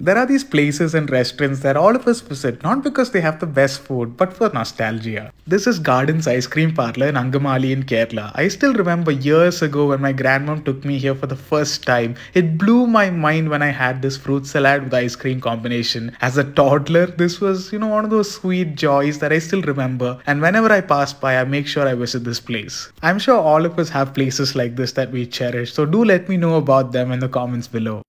There are these places and restaurants that all of us visit not because they have the best food but for nostalgia. This is Gardens Ice Cream Parlor in Angamali in Kerala. I still remember years ago when my grandmom took me here for the first time. It blew my mind when I had this fruit salad with ice cream combination. As a toddler, this was, you know, one of those sweet joys that I still remember and whenever I pass by, I make sure I visit this place. I'm sure all of us have places like this that we cherish, so do let me know about them in the comments below.